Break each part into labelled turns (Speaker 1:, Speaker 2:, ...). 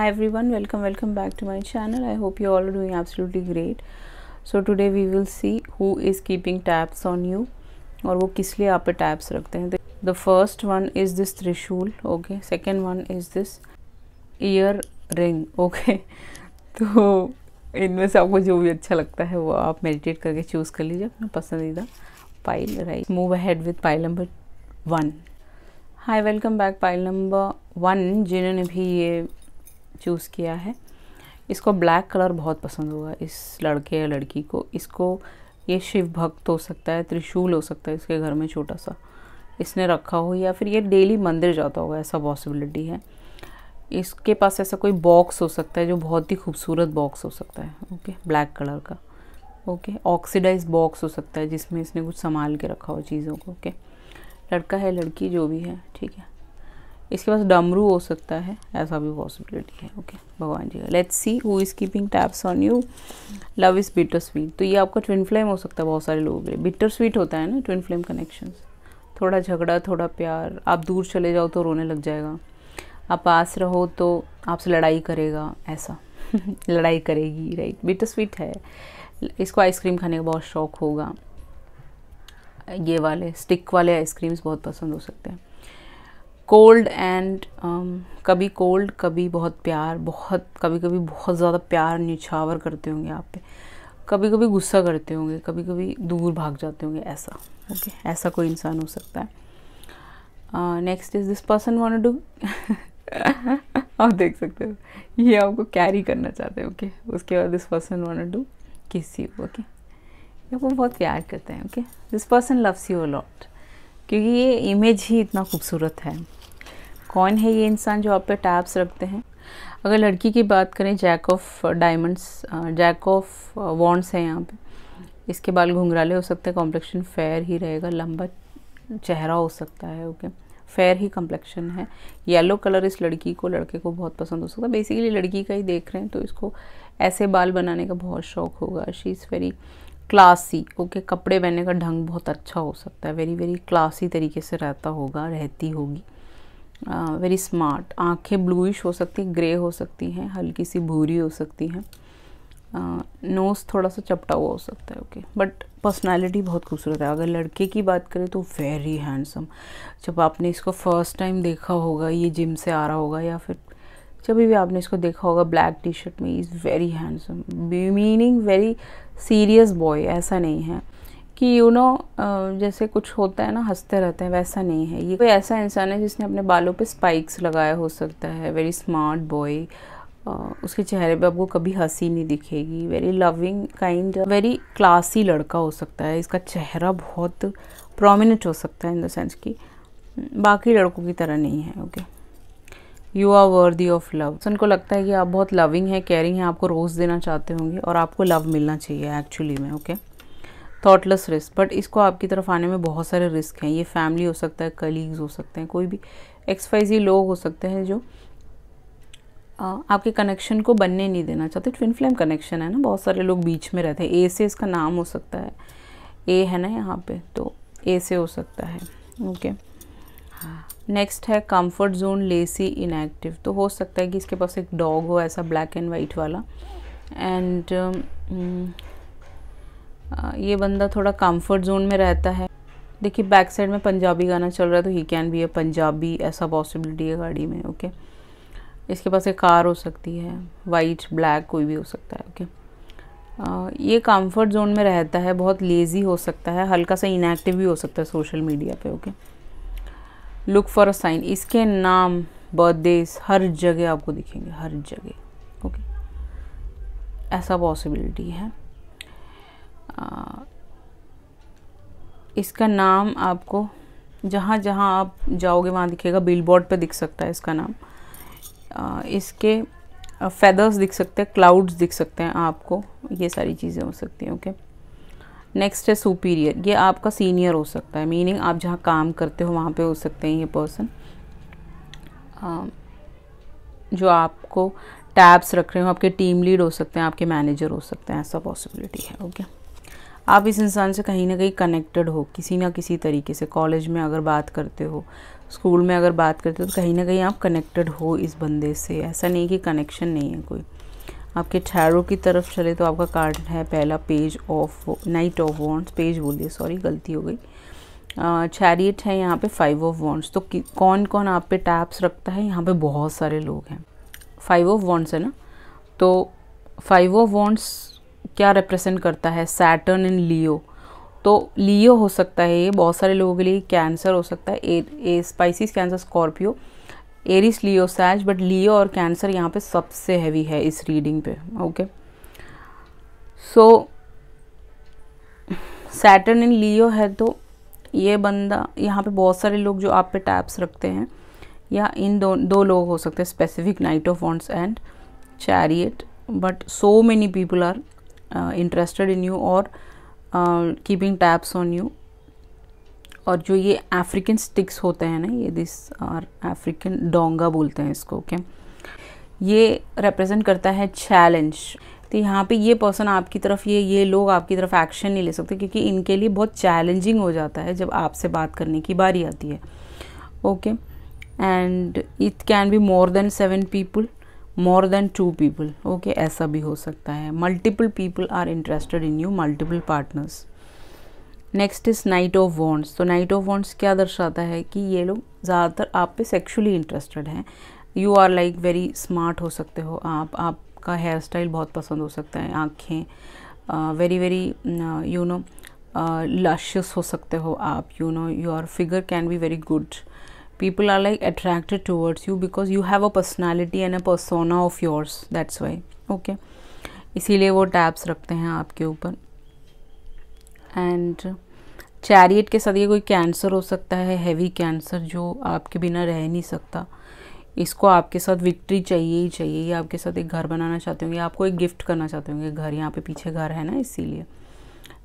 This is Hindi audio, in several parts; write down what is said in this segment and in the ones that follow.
Speaker 1: hi everyone welcome welcome back to my channel i hope you all are doing absolutely great so today we will see who is keeping tabs on you और वो किस लिए आप पे टैब्स रखते हैं the first one is this trishul okay second one is this earring okay तो इनमें से आपको जो भी अच्छा लगता है वो आप मेडिटेट करके चूज़ कर लीजिए अपना पसंदीदा pile right move ahead with pile number one hi welcome back pile number one जिन्होंने भी ये चूज़ किया है इसको ब्लैक कलर बहुत पसंद होगा इस लड़के या लड़की को इसको ये शिव भक्त हो सकता है त्रिशूल हो सकता है इसके घर में छोटा सा इसने रखा हो या फिर ये डेली मंदिर जाता होगा ऐसा पॉसिबिलिटी है इसके पास ऐसा कोई बॉक्स हो सकता है जो बहुत ही खूबसूरत बॉक्स हो सकता है ओके ब्लैक कलर का ओके ऑक्सीडाइज बॉक्स हो सकता है जिसमें इसने कुछ संभाल के रखा हो चीज़ों को ओके लड़का है लड़की जो भी है ठीक है इसके पास डमरू हो सकता है ऐसा भी पॉसिबिलिटी है ओके भगवान जी let's see who is keeping taps on you love is bittersweet तो ये आपका ट्विन फ्लेम हो सकता है बहुत सारे लोगों के लिए बिटर स्वीट होता है ना ट्विन फ्लेम कनेक्शन थोड़ा झगड़ा थोड़ा प्यार आप दूर चले जाओ तो रोने लग जाएगा आप पास रहो तो आपसे लड़ाई करेगा ऐसा लड़ाई करेगी राइट बिटर स्वीट है इसको आइसक्रीम खाने का बहुत शौक होगा ये वाले स्टिक वाले आइसक्रीम्स बहुत पसंद हो सकते हैं कोल्ड एंड um, कभी कोल्ड कभी बहुत प्यार बहुत कभी कभी बहुत ज़्यादा प्यार निछावर करते होंगे आप पे कभी कभी गुस्सा करते होंगे कभी कभी दूर भाग जाते होंगे ऐसा ओके okay? ऐसा कोई इंसान हो सकता है next is this person want do आप देख सकते हो ये आपको कैरी करना चाहते हैं ओके okay? उसके बाद this person want do kiss you okay ये आपको बहुत प्यार करते हैं okay this person loves you a lot क्योंकि ये इमेज ही इतना खूबसूरत है कौन है ये इंसान जो आप पे टैब्स रखते हैं अगर लड़की की बात करें jack of diamonds jack of wands हैं यहाँ पे इसके बाल घुंघराले हो सकते हैं कॉम्प्लेक्शन फेयर ही रहेगा लंबा चेहरा हो सकता है ओके फेयर ही कम्प्लेक्शन है येलो कलर इस लड़की को लड़के को बहुत पसंद हो सकता है बेसिकली लड़की का ही देख रहे हैं तो इसको ऐसे बाल बनाने का बहुत शौक होगा she is very classy okay कपड़े पहनने का ढंग बहुत अच्छा हो सकता है वेरी वेरी क्लासी तरीके से रहता होगा रहती होगी वेरी स्मार्ट आंखें ब्लूइश हो सकती हैं ग्रे हो सकती हैं हल्की सी भूरी हो सकती हैं नोज़ थोड़ा सा चपटा हुआ हो सकता है ओके बट पर्सनैलिटी बहुत खूबसूरत है अगर लड़के की बात करें तो वेरी हैंडसम जब आपने इसको फर्स्ट टाइम देखा होगा ये जिम से आ रहा होगा या फिर जब भी आपने इसको देखा होगा ब्लैक टी शर्ट में is very handsome meaning very serious boy ऐसा नहीं है कि यू you नो know, जैसे कुछ होता है ना हंसते रहते हैं वैसा नहीं है ये कोई ऐसा इंसान है जिसने अपने बालों पे स्पाइक्स लगाया हो सकता है वेरी स्मार्ट बॉय उसके चेहरे पे आपको कभी हंसी नहीं दिखेगी very loving kind very classy लड़का हो सकता है इसका चेहरा बहुत प्रोमिनेंट हो सकता है इन द सेंस कि हम्म, बाकी लड़कों की तरह नहीं है okay you are worthy of love उनको लगता है कि आप बहुत लविंग है केयरिंग है आपको रोज़ देना चाहते होंगे और आपको लव मिलना चाहिए एक्चुअली में okay okay? Thoughtless risk but इसको आपकी तरफ आने में बहुत सारे रिस्क हैं ये फैमिली हो सकता है कलीग्स हो सकते हैं कोई भी एक्सपाइजी लोग हो सकते हैं जो आपके कनेक्शन को बनने नहीं देना चाहते ट्विन फ्लेम कनेक्शन है ना बहुत सारे लोग बीच में रहते हैं ए से इसका नाम हो सकता है ए है ना यहाँ पे तो ए से हो सकता है ओके नेक्स्ट है कंफर्ट जोन लेसी इनएक्टिव तो हो सकता है कि इसके पास एक डॉग हो ऐसा ब्लैक एंड वाइट वाला एंड ये बंदा थोड़ा कंफर्ट जोन में रहता है देखिए बैक साइड में पंजाबी गाना चल रहा है तो he can be a Punjabi ऐसा पॉसिबिलिटी है गाड़ी में ओके इसके पास एक कार हो सकती है वाइट ब्लैक कोई भी हो सकता है ओके ये कंफर्ट जोन में रहता है बहुत लेज़ी हो सकता है हल्का सा इनएक्टिव भी हो सकता है सोशल मीडिया पे okay look for a sign इसके नाम बर्थडेज हर जगह आपको दिखेंगे हर जगह ओके ऐसा पॉसिबिलिटी है इसका नाम आपको जहाँ जहाँ आप जाओगे वहाँ दिखेगा बिल बोर्ड पर दिख सकता है इसका नाम आ, इसके फेदर्स दिख सकते हैं क्लाउड्स दिख सकते हैं आपको ये सारी चीज़ें हो सकती हैं ओके नेक्स्ट है सुपीरियर ये आपका सीनियर हो सकता है मीनिंग आप जहाँ काम करते हो वहाँ पे हो सकते हैं ये पर्सन जो आपको टैब्स रख रहे हो आपके टीम लीड हो सकते हैं आपके मैनेजर हो सकते हैं ऐसा पॉसिबिलिटी है ओके okay? आप इस इंसान से कहीं ना कहीं कनेक्टेड हो किसी ना किसी तरीके से कॉलेज में अगर बात करते हो स्कूल में अगर बात करते हो तो कहीं ना कहीं आप कनेक्टेड हो इस बंदे से ऐसा नहीं कि कनेक्शन नहीं है कोई आपके ठहरों की तरफ चले तो आपका कार्ड है पहला page of knight of wands page बोलिए सॉरी गलती हो गई चैरियट है यहाँ पे फाइव ऑफ वॉन्ट्स तो कौन कौन आप पे टैप्स रखता है यहाँ पे बहुत सारे लोग हैं फाइव ऑफ वॉन्ट्स है ना तो फाइव ऑफ वॉन्ट्स क्या रिप्रेजेंट करता है सैटर्न इन लियो तो लियो हो सकता है ये बहुत सारे लोगों के लिए कैंसर हो सकता है ए, Pisces Cancer Scorpio Aries Leo Sag but लियो और कैंसर यहाँ पे सबसे हैवी है इस रीडिंग पे ओके सो सैटर्न इन लियो है तो ये बंदा यहाँ पे बहुत सारे लोग जो आप पे टैप्स रखते हैं या इन दो दो लोग हो सकते हैं specific knight of wands and chariot but so many people are uh, interested in you or uh, keeping tabs on you और जो ये अफ्रीकन स्टिक्स होते हैं ना ये दिस आर अफ्रीकन डोंगा बोलते हैं इसको ओके okay? ये रिप्रेजेंट करता है चैलेंज तो यहाँ पे ये पर्सन आपकी तरफ ये ये लोग आपकी तरफ एक्शन नहीं ले सकते क्योंकि इनके लिए बहुत चैलेंजिंग हो जाता है जब आपसे बात करने की बारी आती है okay and it can be more than seven people more than two people okay ऐसा भी हो सकता है multiple people are interested in you multiple partners next is knight of wands तो नाइट ऑफ वॉन्ट्स क्या दर्शाता है कि ये लोग ज़्यादातर आप पे सेक्शुअली इंटरेस्टेड हैं you are like very smart हो सकते हो आप आपका हेयर स्टाइल बहुत पसंद हो सकता है आँखें very very you know luscious हो सकते हो आप you know your figure can be very good people are like attracted towards you because you have a personality and a persona of yours that's why okay इसीलिए वो टैब्स रखते हैं आपके ऊपर एंड चैरियट के साथ ये कोई कैंसर हो सकता है हैवी कैंसर जो आपके बिना रह नहीं सकता इसको आपके साथ विक्ट्री चाहिए ही चाहिए या आपके साथ एक घर बनाना चाहते होंगे आपको एक गिफ्ट करना चाहते होंगे घर यहाँ पे पीछे घर है ना इसीलिए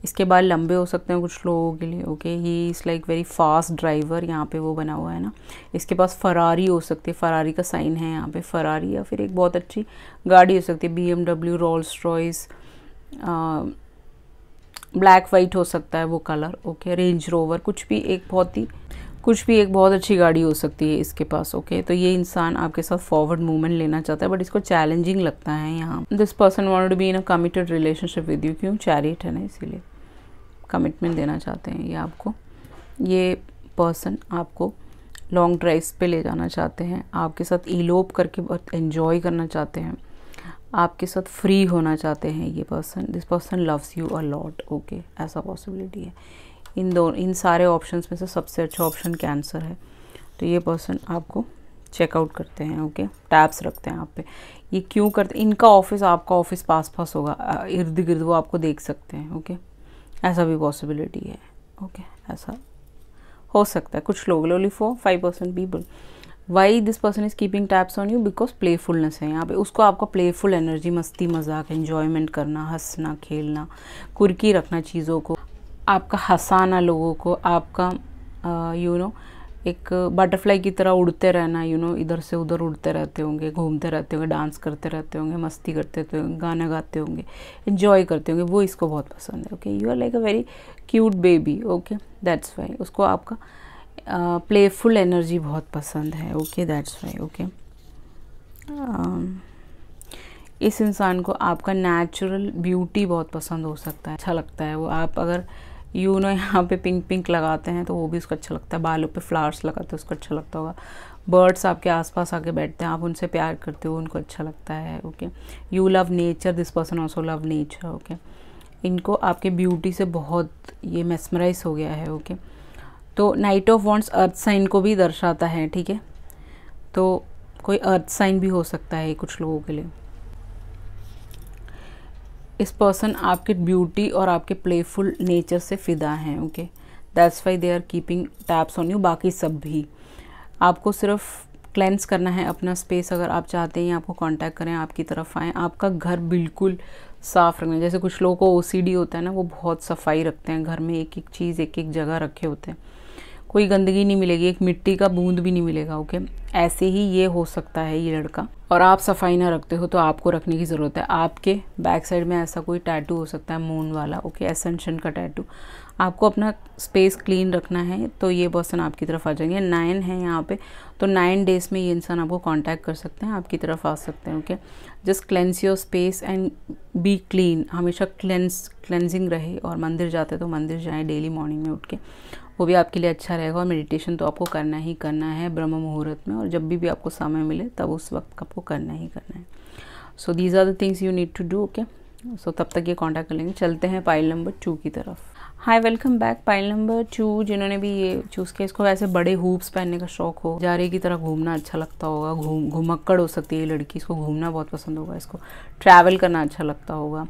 Speaker 1: इसके बाद लंबे हो सकते हैं कुछ लोगों के लिए okay he is like very fast driver यहाँ पे वो बना हुआ है ना इसके पास फरारी हो सकती है फरारी का साइन है यहाँ पे फरारी या फिर एक बहुत अच्छी गाड़ी हो सकती है B M W Rolls Royce black white हो सकता है वो कलर ओके रेंज रोवर कुछ भी एक बहुत ही कुछ भी एक बहुत अच्छी गाड़ी हो सकती है इसके पास ओके okay? तो ये इंसान आपके साथ फॉरवर्ड मूवमेंट लेना चाहता है बट इसको चैलेंजिंग लगता है यहाँ this person want be in a committed relationship with you क्यों चैरिट है ना इसीलिए कमिटमेंट देना चाहते हैं या आपको ये पर्सन आपको लॉन्ग ड्राइव्स पे ले जाना चाहते हैं आपके साथ इलोप करके बहुत इन्जॉय करना चाहते हैं आपके साथ फ्री होना चाहते हैं ये person this person loves you a lot okay ऐसा पॉसिबिलिटी है इन दो इन सारे ऑप्शंस में से सबसे अच्छा ऑप्शन कैंसर है तो ये पर्सन आपको चेकआउट करते हैं ओके okay? टैब्स रखते हैं आप पे ये क्यों करते इनका ऑफिस आपका ऑफिस पास पास होगा इर्द गिर्द वो आपको देख सकते हैं ओके okay? ऐसा भी पॉसिबिलिटी है ओके okay, ऐसा हो सकता है कुछ लोग only for five percent people why this person is keeping taps on you because playfulness है यहाँ पे उसको आपका प्लेफुल एनर्जी मस्ती मजाक एन्जॉयमेंट करना हंसना खेलना कुर्की रखना चीज़ों को आपका हंसाना लोगों को आपका you uh, know you know, एक बटरफ्लाई की तरह उड़ते रहना यू नो इधर से उधर उड़ते रहते होंगे घूमते रहते होंगे डांस करते रहते होंगे मस्ती करते रहते होंगे गाना गाते होंगे इन्जॉय करते होंगे वो इसको बहुत पसंद है okay you are like a very cute baby okay that's why उसको आपका प्लेफुल uh, एनर्जी बहुत पसंद है ओके दैट्स वाई ओके इस इंसान को आपका नेचुरल ब्यूटी बहुत पसंद हो सकता है अच्छा लगता है वो आप अगर यू नो यहाँ पे पिंक पिंक लगाते हैं तो वो भी उसको अच्छा लगता है बालों पे फ्लावर्स लगाते हैं उसको अच्छा लगता होगा बर्ड्स आपके आसपास आके बैठते हैं आप उनसे प्यार करते हो उनको अच्छा लगता है okay you love nature this person also love nature okay इनको आपके ब्यूटी से बहुत ये मेसमराइज हो गया है ओके तो knight of wands earth sign को भी दर्शाता है ठीक है तो कोई अर्थ साइन भी हो सकता है कुछ लोगों के लिए इस पर्सन आपके ब्यूटी और आपके प्लेफुल नेचर से फ़िदा हैं okay that's why they are keeping taps on you बाकी सब भी आपको सिर्फ क्लेंस करना है अपना स्पेस अगर आप चाहते हैं आपको कांटेक्ट करें आपकी तरफ आएँ आपका घर बिल्कुल साफ़ रखना जैसे कुछ लोगों को ओ होता है ना वो बहुत सफाई रखते हैं घर में एक एक चीज़ एक एक जगह रखे होते हैं कोई गंदगी नहीं मिलेगी एक मिट्टी का बूंद भी नहीं मिलेगा ओके ऐसे ही ये हो सकता है ये लड़का और आप सफाई ना रखते हो तो आपको रखने की ज़रूरत है आपके बैक साइड में ऐसा कोई टैटू हो सकता है मून वाला ओके एसेंशन का टैटू आपको अपना स्पेस क्लीन रखना है तो ये पर्सन आपकी तरफ आ जाएंगे नाइन है यहाँ पे तो नाइन डेज़ में ये इंसान आपको कांटेक्ट कर सकते हैं आपकी तरफ आ सकते हैं okay just cleanse your space and be clean हमेशा क्लेंस क्लेंजिंग रहे और मंदिर जाते तो मंदिर जाएँ डेली मॉर्निंग में उठ के वो भी आपके लिए अच्छा रहेगा और मेडिटेशन तो आपको करना ही करना है ब्रह्म मुहूर्त में और जब भी भी आपको समय मिले तब उस वक्त आपको करना ही करना है so these are the things you need to do okay so तब तक ये कॉन्टैक्ट कर लेंगे चलते हैं पाइल नंबर टू की तरफ hi welcome back pile number two जिन्होंने भी ये चूज़ किया इसको ऐसे बड़े हुप्स पहनने का शौक हो जारे की तरह घूमना अच्छा लगता होगा घूम घुमक्कड़ हो सकती है ये लड़की इसको घूमना बहुत पसंद होगा इसको ट्रैवल करना अच्छा लगता होगा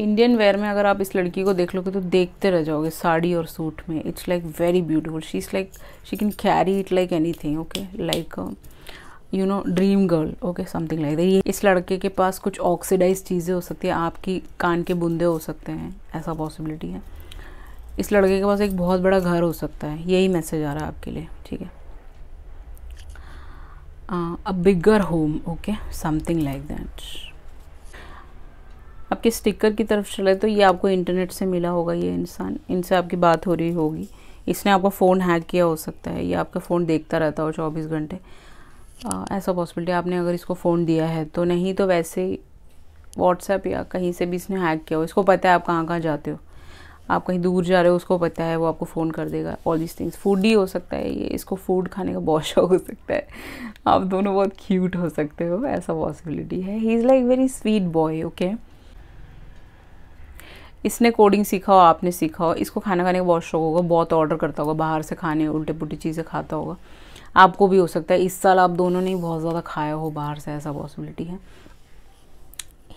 Speaker 1: इंडियन वेयर में अगर आप इस लड़की को देख लोगे तो देखते रह जाओगे साड़ी और सूट में it's like very beautiful she is like she can carry it like anything okay like you know dream girl okay something like that ये इस लड़के के पास कुछ ऑक्सीडाइज चीज़ें हो सकती है आपकी कान के बूंदे हो सकते हैं ऐसा पॉसिबिलिटी है इस लड़के के पास एक बहुत बड़ा घर हो सकता है यही मैसेज आ रहा है आपके लिए ठीक है a bigger home okay something like that आपके स्टिकर की तरफ चले तो ये आपको इंटरनेट से मिला होगा ये इंसान इनसे आपकी बात हो रही होगी इसने आपका फ़ोन हैक किया हो सकता है ये आपका फ़ोन देखता रहता हो चौबीस घंटे ऐसा पॉसिबिलिटी आपने अगर इसको फ़ोन दिया है तो नहीं तो वैसे व्हाट्सएप या कहीं से भी इसने हैक किया हो इसको पता है आप कहाँ कहाँ जाते हो आप कहीं दूर जा रहे हो उसको पता है वो आपको फ़ोन कर देगा ऑल दीज थिंग्स फूड ही हो सकता है ये इसको फूड खाने का बहुत शौक हो सकता है आप दोनों बहुत क्यूट हो सकते हो ऐसा पॉसिबिलिटी है he is like very sweet boy okay इसने कोडिंग सीखा हो आपने सीखा हो इसको खाना खाने का बहुत शौक होगा बहुत ऑर्डर करता होगा बाहर से खाने उल्टे पुल्टी चीज़ें खाता होगा आपको भी हो सकता है इस साल आप दोनों ने बहुत ज़्यादा खाया हो बाहर से ऐसा पॉसिबिलिटी है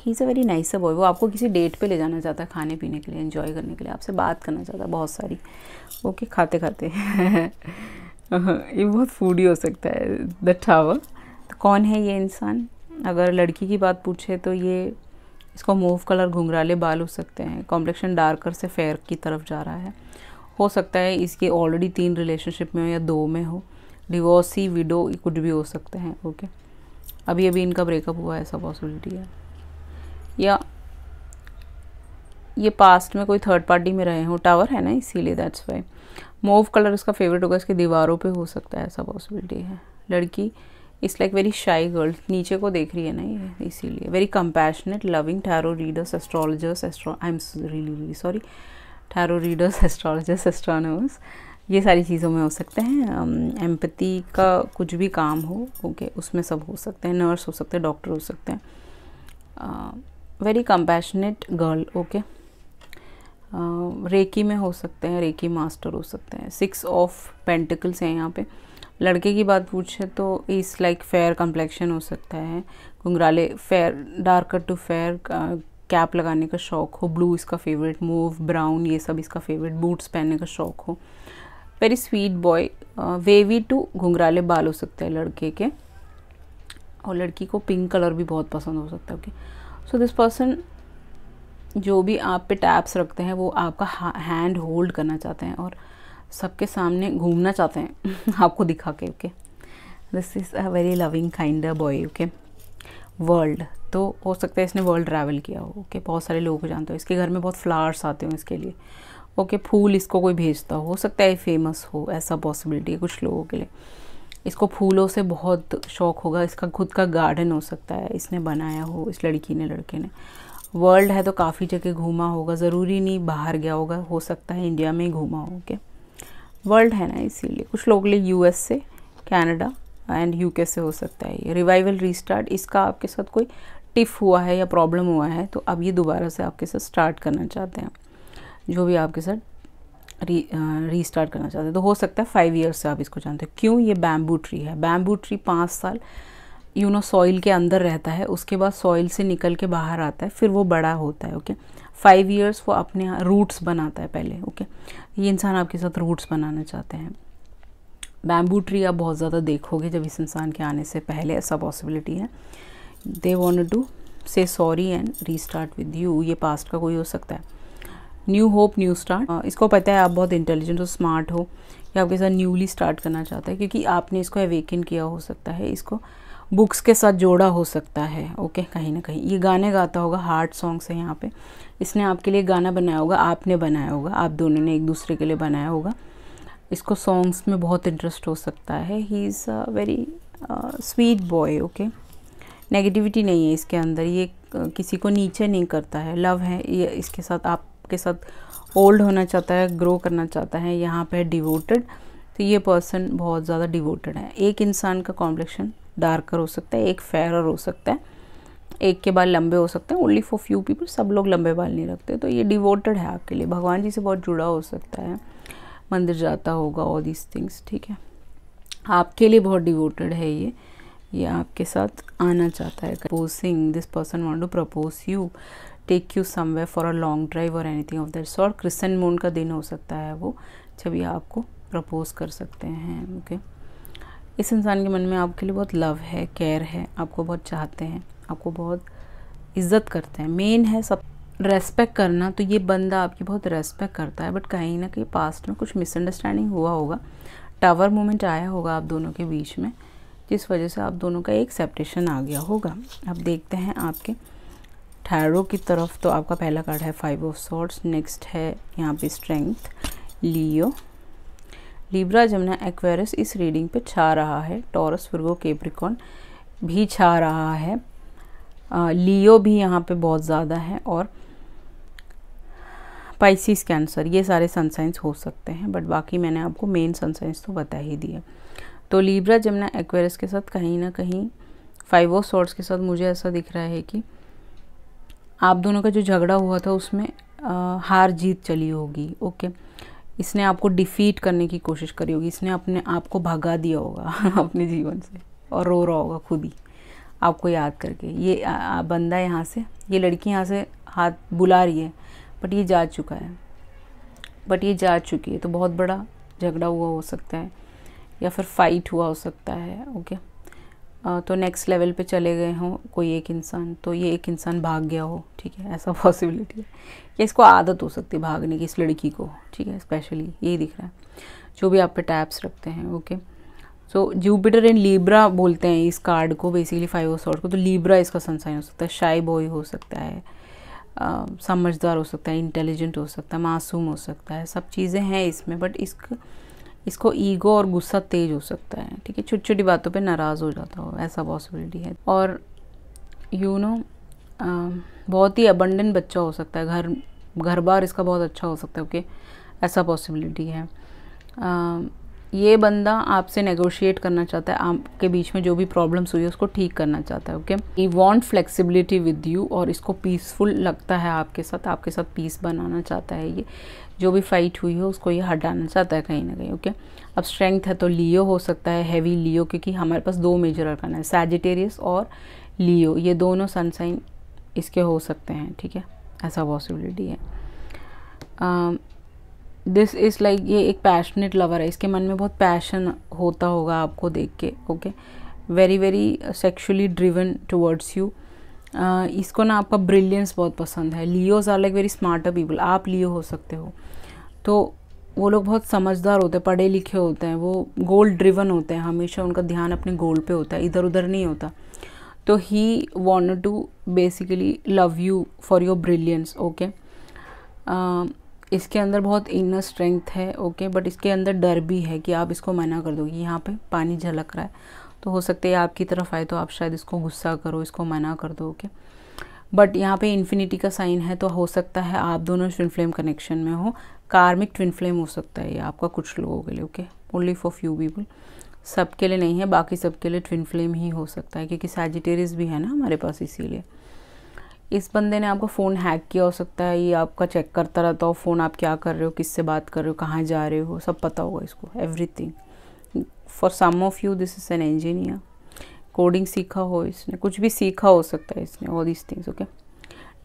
Speaker 1: he is a very nice a boy वो आपको किसी डेट पे ले जाना चाहता है खाने पीने के लिए इन्जॉय करने के लिए आपसे बात करना चाहता है बहुत सारी ओके खाते खाते ये बहुत फूडी हो सकता है द ठावर तो कौन है ये इंसान अगर लड़की की बात पूछे तो ये इसको मूव कलर घुंघराले बाल हो सकते हैं कॉम्प्लेक्शन डार्कर से फेयर की तरफ जा रहा है हो सकता है इसके ऑलरेडी तीन रिलेशनशिप में हो या दो में हो डिवोर्सी विडो कुछ भी हो सकते हैं ओके अभी अभी इनका ब्रेकअप हुआ ऐसा पॉसिबिलिटी है या ये पास्ट में कोई थर्ड पार्टी में रहे हो टावर है ना इसीलिए दैट्स वाई मूव कलर इसका फेवरेट होगा इसके दीवारों पे हो सकता है ऐसा पॉसिबिलिटी है लड़की it's like very shy girl नीचे को देख रही है ना ये इसीलिए very compassionate loving tarot readers astrologers astro I am really really sorry tarot readers astrologers astronomers ये सारी चीज़ों में हो सकते हैं एम्पति um, का कुछ भी काम हो ओके okay, उसमें सब हो सकते हैं नर्स हो सकते हैं डॉक्टर हो सकते हैं very compassionate girl okay reiki में हो सकते हैं रेकी मास्टर हो सकते हैं सिक्स ऑफ पेंटिकल्स हैं यहाँ पे लड़के की बात पूछे तो इस लाइक फेयर कम्प्लेक्शन हो सकता है घुंघराले fair darker to fair cap लगाने का शौक़ हो ब्लू इसका फेवरेट मूव ब्राउन ये सब इसका फेवरेट बूट्स पहनने का शौक़ हो very sweet boy wavy to घुंघराले बाल हो सकते हैं लड़के के और लड़की को पिंक कलर भी बहुत पसंद हो सकता है ओके सो दिस पर्सन जो भी आप पे टैप्स रखते हैं वो आपका हैंड होल्ड करना चाहते हैं और सबके सामने घूमना चाहते हैं आपको दिखा के okay this is a very loving kind boy okay world तो हो सकता है इसने वर्ल्ड ट्रैवल किया हो ओके बहुत सारे लोग जानते हो इसके घर में बहुत फ्लावर्स आते हो इसके लिए ओके फूल इसको कोई भेजता हो हो सकता है फेमस हो ऐसा पॉसिबिलिटी है कुछ लोगों के लिए इसको फूलों से बहुत शौक होगा इसका खुद का गार्डन हो सकता है इसने बनाया हो इस लड़की ने लड़के ने वर्ल्ड है तो काफ़ी जगह घूमा होगा ज़रूरी नहीं बाहर गया होगा हो सकता है इंडिया में ही घूमा हो ओके okay? वर्ल्ड है ना इसीलिए कुछ लोग लिए यूएस से कनाडा एंड यूके से हो सकता है ये रिवाइवल रीस्टार्ट इसका आपके साथ कोई टिफ हुआ है या प्रॉब्लम हुआ है तो अब ये दोबारा से आपके साथ स्टार्ट करना चाहते हैं जो भी आपके साथ री रीस्टार्ट करना चाहते हैं तो हो सकता है फाइव ईयर्स से आप इसको जानते हो क्यों ये बैम्बू ट्री है बैम्बू ट्री पाँच साल यू नो सॉइल के अंदर रहता है उसके बाद सॉइल से निकल के बाहर आता है फिर वो बड़ा होता है ओके okay? फाइव ईयर्स वो अपने रूट्स बनाता है पहले ओके ये इंसान आपके साथ रूट्स बनाना चाहते हैं बैम्बू ट्री आप बहुत ज़्यादा देखोगे जब इस इंसान के आने से पहले ऐसा पॉसिबिलिटी है they want to say sorry and restart with you ये पास्ट का कोई हो सकता है न्यू होप न्यू स्टार्ट इसको पता है आप बहुत इंटेलिजेंट हो स्मार्ट हो या आपके साथ न्यूली स्टार्ट करना चाहता है क्योंकि आपने इसको अवेकिन किया हो सकता है इसको बुक्स के साथ जोड़ा हो सकता है ओके कहीं ना कहीं ये गाने गाता होगा हार्ट सॉन्ग्स है यहाँ पे इसने आपके लिए गाना बनाया होगा आपने बनाया होगा आप दोनों ने एक दूसरे के लिए बनाया होगा इसको सॉन्ग्स में बहुत इंटरेस्ट हो सकता है he is a very sweet boy okay negativity नहीं है इसके अंदर ये किसी को नीचे नहीं करता है लव है ये इसके साथ आपके साथ ओल्ड होना चाहता है ग्रो करना चाहता है यहाँ पर डिवोटेड तो ये पर्सन बहुत ज़्यादा डिवोटेड है एक इंसान का कॉम्प्लेक्शन डार्कर हो सकता है एक फेयर हो सकता है एक के बाल लंबे हो सकते हैं ओनली फॉर फ्यू पीपल सब लोग लंबे बाल नहीं रखते तो ये डिवोटेड है आपके लिए भगवान जी से बहुत जुड़ा हो सकता है मंदिर जाता होगा ऑल दीज थिंग्स ठीक है आपके लिए बहुत डिवोटेड है ये ये आपके साथ आना चाहता है proposing this person want to propose you take you somewhere for a long drive और anything of that sort crescent moon का दिन हो सकता है वो जब ये आपको प्रपोज कर सकते हैं ओके okay? इस इंसान के मन में आपके लिए बहुत लव है केयर है आपको बहुत चाहते हैं आपको बहुत इज्जत करते हैं मेन है सब रेस्पेक्ट करना तो ये बंदा आपकी बहुत रेस्पेक्ट करता है बट कहीं ना कहीं पास्ट में कुछ मिसअंडरस्टैंडिंग हुआ होगा टावर मोमेंट आया होगा आप दोनों के बीच में जिस वजह से आप दोनों का एक सेप्टेशन आ गया होगा अब देखते हैं आपके ठहरो की तरफ तो आपका पहला कार्ड है फाइव ऑफ सॉर्ट्स नेक्स्ट है यहाँ पे strength Leo Libra Gemini Aquarius इस रीडिंग पे छा रहा है टॉरस वर्गो केप्रिकॉन भी छा रहा है आ, लियो भी यहाँ पे बहुत ज़्यादा है और पाइसिस कैंसर ये सारे सनसाइंस हो सकते हैं बट बाकी मैंने आपको मेन सनसाइंस तो बता ही दिया तो लिब्रा जमुना एक्वेरस के साथ कहीं ना कहीं फाइव सॉर्ट्स के साथ मुझे ऐसा दिख रहा है कि आप दोनों का जो झगड़ा हुआ था उसमें आ, हार जीत चली होगी ओके okay. इसने आपको डिफीट करने की कोशिश करी होगी इसने अपने आप को भगा दिया होगा अपने जीवन से और रो रहा होगा खुद ही आपको याद करके ये आ, आ, बंदा यहाँ से ये लड़की यहाँ से हाथ बुला रही है बट ये जा चुका है बट ये जा चुकी है तो बहुत बड़ा झगड़ा हुआ हो सकता है या फिर फाइट हुआ हो सकता है ओके okay? तो नेक्स्ट लेवल पे चले गए हों कोई एक इंसान तो ये एक इंसान भाग गया हो ठीक है ऐसा पॉसिबिलिटी है या इसको आदत हो सकती है भागने की इस लड़की को ठीक है स्पेशली यही दिख रहा है जो भी आप पे टैप्स रखते हैं okay so Jupiter and Libra बोलते हैं इस कार्ड को बेसिकली फाइव ऑफ को तो लीब्रा इसका सनसाइन हो सकता है शाई बॉय हो सकता है आ, समझदार हो सकता है इंटेलिजेंट हो सकता है मासूम हो सकता है सब चीज़ें हैं इसमें बट इसका इसको ईगो और गुस्सा तेज हो सकता है ठीक है छोटी छोटी बातों पे नाराज़ हो जाता हो ऐसा पॉसिबिलिटी है और यू you नो know, बहुत ही अबंडन बच्चा हो सकता है घर घर बार इसका बहुत अच्छा हो सकता है ओके ऐसा पॉसिबिलिटी है आ, ये बंदा आपसे नेगोशिएट करना चाहता है आपके बीच में जो भी प्रॉब्लम्स हुई है उसको ठीक करना चाहता है okay he want flexibility with you और इसको पीसफुल लगता है आपके साथ आपके साथ पीस बनाना चाहता है ये जो भी फाइट हुई हो उसको ये हटाना चाहता है कहीं ना कहीं ओके अब स्ट्रेंथ है तो लियो हो सकता है हैवी लियो क्योंकि हमारे पास दो मेजर अर्कन है सैजिटेरियस और लियो ये दोनों सनसाइन इसके हो सकते हैं ठीक है ऐसा पॉसिबिलिटी है दिस इज़ लाइक ये एक पैशनेट लवर है इसके मन में बहुत पैशन होता होगा आपको देख के okay very very sexually driven towards you इसको ना आपका ब्रिलियंस बहुत पसंद है Leos are like very smarter people आप लियो हो सकते हो तो वो लोग बहुत समझदार होते हैं पढ़े लिखे होते हैं वो गोल ड्रिवन होते हैं हमेशा उनका ध्यान अपने गोल पे होता है इधर उधर नहीं होता तो he want to basically love you for your brilliance okay इसके अंदर बहुत इनर स्ट्रेंथ है ओके बट इसके अंदर डर भी है कि आप इसको मना कर दोगे यहाँ पे पानी झलक रहा है तो हो सकता है आपकी तरफ आए तो आप शायद इसको गुस्सा करो इसको मना कर दो ओके okay? बट यहाँ पे इन्फिनिटी का साइन है तो हो सकता है आप दोनों ट्विन फ्लेम कनेक्शन में हो कार्मिक ट्विन फ्लेम हो सकता है ये आपका कुछ लोगों के लिए okay only for few people सबके लिए नहीं है बाकी सबके लिए ट्विन फ्लेम ही हो सकता है क्योंकि सैजिटेरियस भी है ना हमारे पास इसीलिए इस बंदे ने आपका फ़ोन हैक किया हो सकता है ये आपका चेक करता रहता हो फ़ोन आप क्या कर रहे हो किससे बात कर रहे हो कहाँ जा रहे हो सब पता होगा इसको everything for some of you this is an engineer coding सीखा हो इसने कुछ भी सीखा हो सकता है इसने all these things okay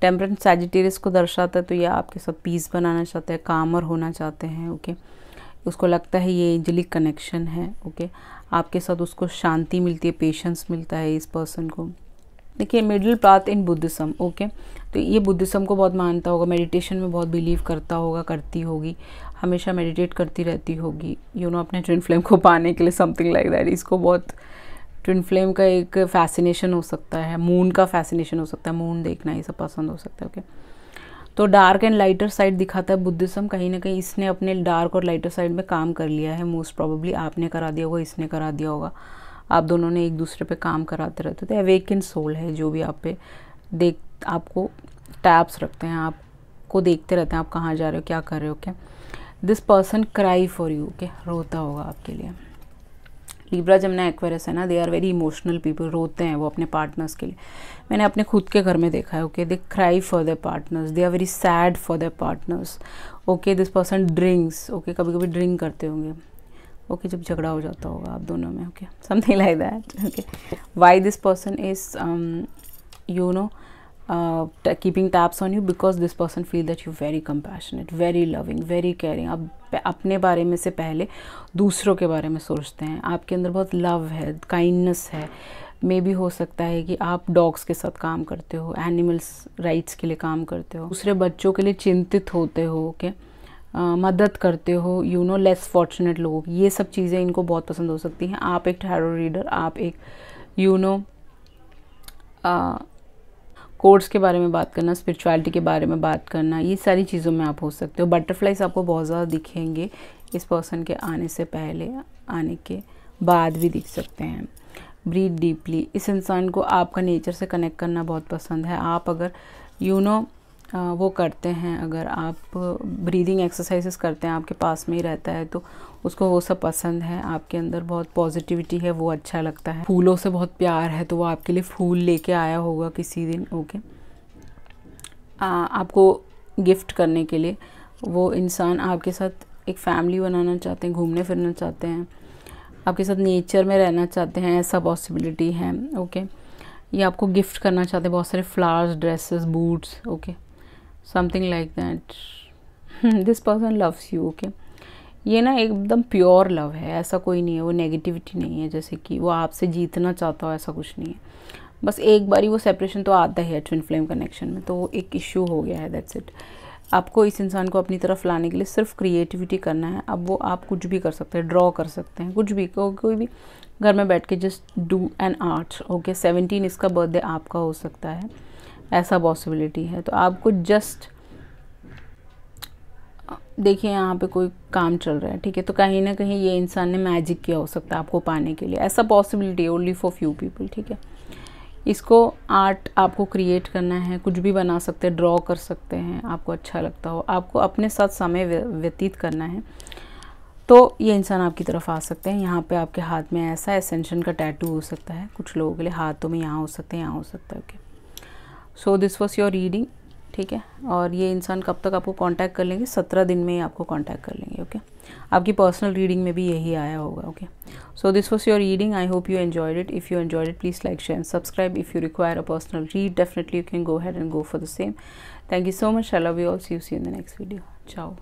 Speaker 1: temperance Sagittarius को दर्शाता है तो ये आपके साथ पीस बनाना चाहते हैं कामर होना चाहते हैं ओके उसको लगता है ये एंजलिक कनेक्शन है ओके आपके साथ उसको शांति मिलती है पेशेंस मिलता है इस पर्सन को देखिए middle path in Buddhism okay तो ये बुद्धिज़्म को बहुत मानता होगा मेडिटेशन में बहुत बिलीव करता होगा करती होगी हमेशा मेडिटेट करती रहती होगी यू you नो know, अपने ट्विन फ्लेम को पाने के लिए समथिंग लाइक दैट इसको बहुत ट्विन फ्लेम का एक फैसिनेशन हो सकता है मून का फैसिनेशन हो सकता है मून देखना ये सब पसंद हो सकता है ओके तो डार्क एंड लाइटर साइड दिखाता है बुद्धिज़्म कहीं ना कहीं इसने अपने डार्क और लाइटर साइड में काम कर लिया है मोस्ट प्रॉबली आपने करा दिया होगा इसने करा दिया होगा आप दोनों ने एक दूसरे पे काम कराते रहते तो इन सोल है जो भी आप पे देख आपको टैप्स रखते हैं आपको देखते रहते हैं आप कहाँ जा रहे हो क्या कर रहे हो क्या this person cry for you के रोता होगा आपके लिए लिब्रा जमना एक्वेरस है ना they are very emotional people रोते हैं वो अपने पार्टनर्स के लिए मैंने अपने खुद के घर में देखा है okay they cry for their partners they are very sad for their partners okay this person drinks okay कभी कभी ड्रिंक करते होंगे ओके okay, जब झगड़ा हो जाता होगा आप दोनों में okay something like that okay why this person is you know uh, keeping tabs on you because this person feel that you very compassionate very loving very caring आप अपने बारे में से पहले दूसरों के बारे में सोचते हैं आपके अंदर बहुत लव है काइंडनेस है मे भी हो सकता है कि आप डॉग्स के साथ काम करते हो एनिमल्स राइट्स के लिए काम करते हो दूसरे बच्चों के लिए चिंतित होते हो ओके okay? Uh, मदद करते हो यू नो लेस फॉर्चुनेट लोग ये सब चीज़ें इनको बहुत पसंद हो सकती हैं आप एक टैरो रीडर आप एक you you know know, uh, course के बारे में बात करना स्पिरिचुअलिटी के बारे में बात करना ये सारी चीज़ों में आप हो सकते हो बटरफ्लाइज आपको बहुत ज़्यादा दिखेंगे इस पर्सन के आने से पहले आने के बाद भी दिख सकते हैं ब्रीथ डीपली इस इंसान को आपका नेचर से कनेक्ट करना बहुत पसंद है आप अगर यू you नो know, वो करते हैं अगर आप ब्रीदिंग एक्सरसाइजेस करते हैं आपके पास में ही रहता है तो उसको वो सब पसंद है आपके अंदर बहुत पॉजिटिविटी है वो अच्छा लगता है फूलों से बहुत प्यार है तो वो आपके लिए फूल लेके आया होगा किसी दिन ओके आ, आपको गिफ्ट करने के लिए वो इंसान आपके साथ एक फैमिली बनाना चाहते हैं घूमने फिरना चाहते हैं आपके साथ नेचर में रहना चाहते हैं ऐसा पॉसिबिलिटी है ओके ये आपको गिफ्ट करना चाहते हैं बहुत सारे flowers dresses boots okay something like that this person loves you okay ये ना एकदम प्योर लव है ऐसा कोई नहीं है वो नेगेटिविटी नहीं है जैसे कि वो आपसे जीतना चाहता हो ऐसा कुछ नहीं है बस एक बारी वो सेपरेशन तो आता है ट्विन फ्लेम कनेक्शन में तो वो एक इश्यू हो गया है दैट्स इट आपको इस इंसान को अपनी तरफ लाने के लिए सिर्फ क्रिएटिविटी करना है अब वो आप कुछ भी कर सकते हैं ड्रॉ कर सकते हैं कुछ भी को, कोई भी घर में बैठ के just do an art okay seventeen इसका बर्थडे आपका हो सकता है ऐसा पॉसिबिलिटी है तो आपको जस्ट देखिए यहाँ पे कोई काम चल रहा है ठीक है तो कहीं ना कहीं ये इंसान ने मैजिक किया हो सकता है आपको पाने के लिए ऐसा पॉसिबिलिटी है ओनली फॉर फ्यू पीपल ठीक है इसको आर्ट आपको क्रिएट करना है कुछ भी बना सकते हैं ड्रॉ कर सकते हैं आपको अच्छा लगता हो आपको अपने साथ समय व्यतीत करना है तो ये इंसान आपकी तरफ आ सकते हैं यहाँ पे आपके हाथ में ऐसा एसेंशन का टैटू हो सकता है कुछ लोगों के लिए हाथों में यहाँ हो सकते हैं यहाँ हो सकता है okay so this was your reading ठीक है और ये इंसान कब तक आपको कांटेक्ट कर लेंगे सत्रह दिन में ही आपको कांटेक्ट कर लेंगे ओके आपकी पर्सनल रीडिंग में भी यही आया होगा okay so this was your reading I hope you enjoyed it if you enjoyed it please like share and subscribe if you require a personal read definitely you can go ahead and go for the same thank you so much I love you all see you see in the next video चाओ